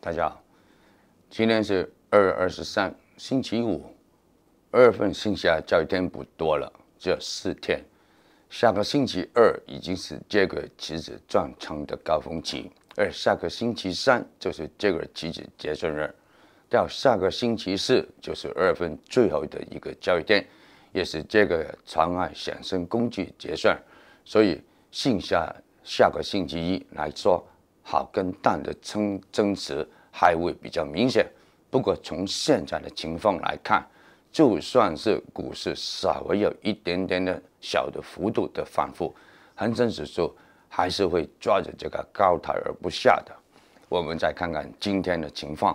大家好，今天是二月二十三，星期五。二月份剩下交易天不多了，只有四天。下个星期二已经是这个期指转仓的高峰期，而下个星期三就是这个期指结算日。到下个星期四就是二月份最后的一个交易天，也是这个长按衍生工具结算。所以，剩下下个星期一来说，好跟淡的争争持还会比较明显，不过从现在的情况来看，就算是股市稍微有一点点的小的幅度的反复，恒生指数还是会抓着这个高台而不下的。我们再看看今天的情况，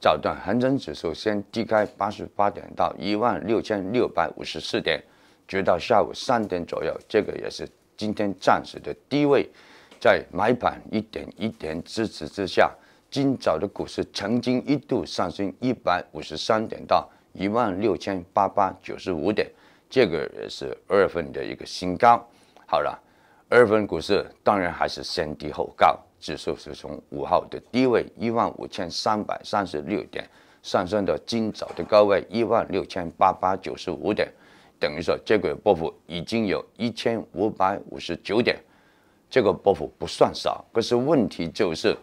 早段恒生指数先低开八十八点到一万六千六百五十四点，直到下午三点左右，这个也是今天暂时的低位。在买盘一点一点支持之下，今早的股市曾经一度上升一百五十三点到一万六千八百九十五点，这个也是二月份的一个新高。好了，二月份股市当然还是先低后高，指数是从五号的低位一万五千三百三十六点上升到今早的高位一万六千八百九十五点，等于说这个波幅已经有一千五百五十九点。这个波幅不算少，可是问题就是，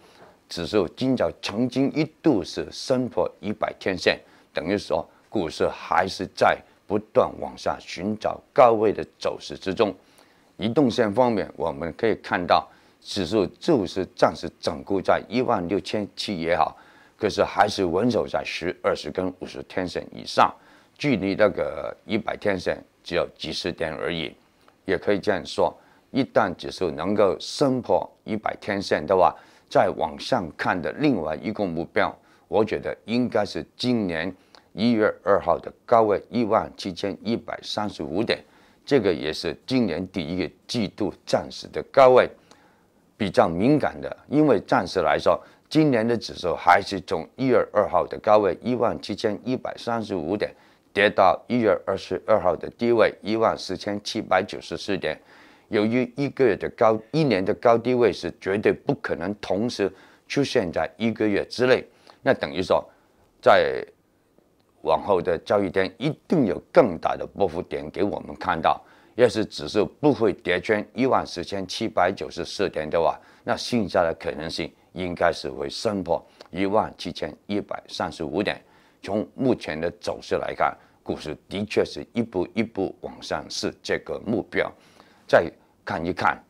指数今早曾经一度是升破一百天线，等于说股市还是在不断往下寻找高位的走势之中。移动线方面，我们可以看到，指数就是暂时整固在一万六千七也好，可是还是稳守在十、二十跟五十天线以上，距离那个一百天线只有几十点而已，也可以这样说。一旦指数能够升破一百天线的话，在往上看的另外一个目标，我觉得应该是今年一月二号的高位一万七千一百三十五点，这个也是今年第一个季度暂时的高位，比较敏感的。因为暂时来说，今年的指数还是从一月二号的高位一万七千一百三十五点跌到一月二十二号的低位一万四千七百九十四点。由于一个月的高，一年的高低位是绝对不可能同时出现在一个月之内，那等于说，在往后的交易天一定有更大的波幅点给我们看到。要是指数不会跌穿一万四千七百九十四点的话，那剩下的可能性应该是会升破一万七千一百三十五点。从目前的走势来看，股市的确是一步一步往上，是这个目标。再看一看，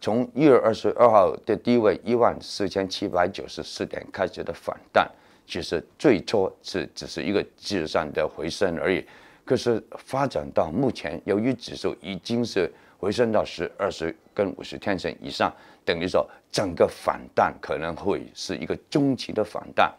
从一月二十二号的低位一万四千七百九十四点开始的反弹，其实最初是只是一个技术上的回升而已。可是发展到目前，由于指数已经是回升到十二十跟五十天线以上，等于说整个反弹可能会是一个中期的反弹，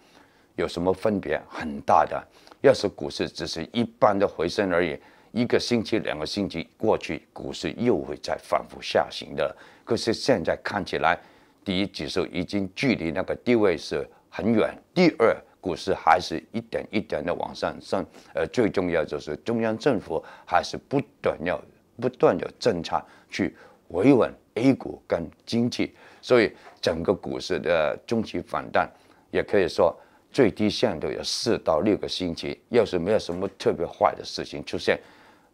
有什么分别？很大的。要是股市只是一般的回升而已。一个星期、两个星期过去，股市又会再反复下行的。可是现在看起来，第一指数已经距离那个低位是很远；第二，股市还是一点一点的往上升。而最重要就是，中央政府还是不断要不断有政策去维稳 A 股跟经济，所以整个股市的中期反弹，也可以说最低限度有四到六个星期。要是没有什么特别坏的事情出现。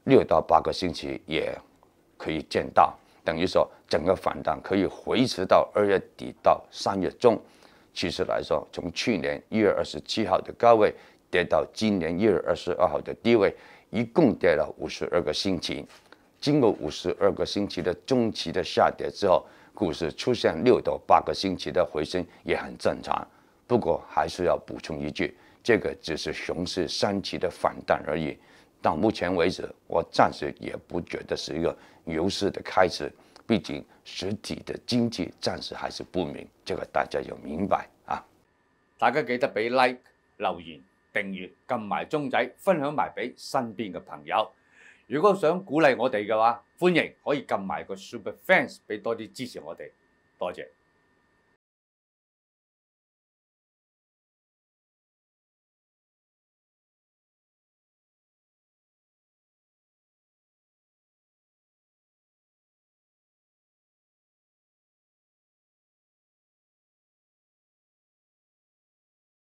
六到八个星期也可以见到，等于说整个反弹可以维持到二月底到三月中。其实来说，从去年一月二十七号的高位跌到今年一月二十二号的低位，一共跌了五十二个星期。经过五十二个星期的中期的下跌之后，股市出现六到八个星期的回升也很正常。不过还是要补充一句，这个只是熊市三期的反弹而已。到目前为止，我暂时也不觉得是一个牛市的开始，毕竟实体的经济暂时还是不明，这个大家要明白啊。大家记得俾 like、留言、订阅，揿埋钟仔，分享埋俾身边嘅朋友。如果想鼓励我哋嘅话，欢迎可以揿埋个 super fans 俾多啲支持我哋，多谢。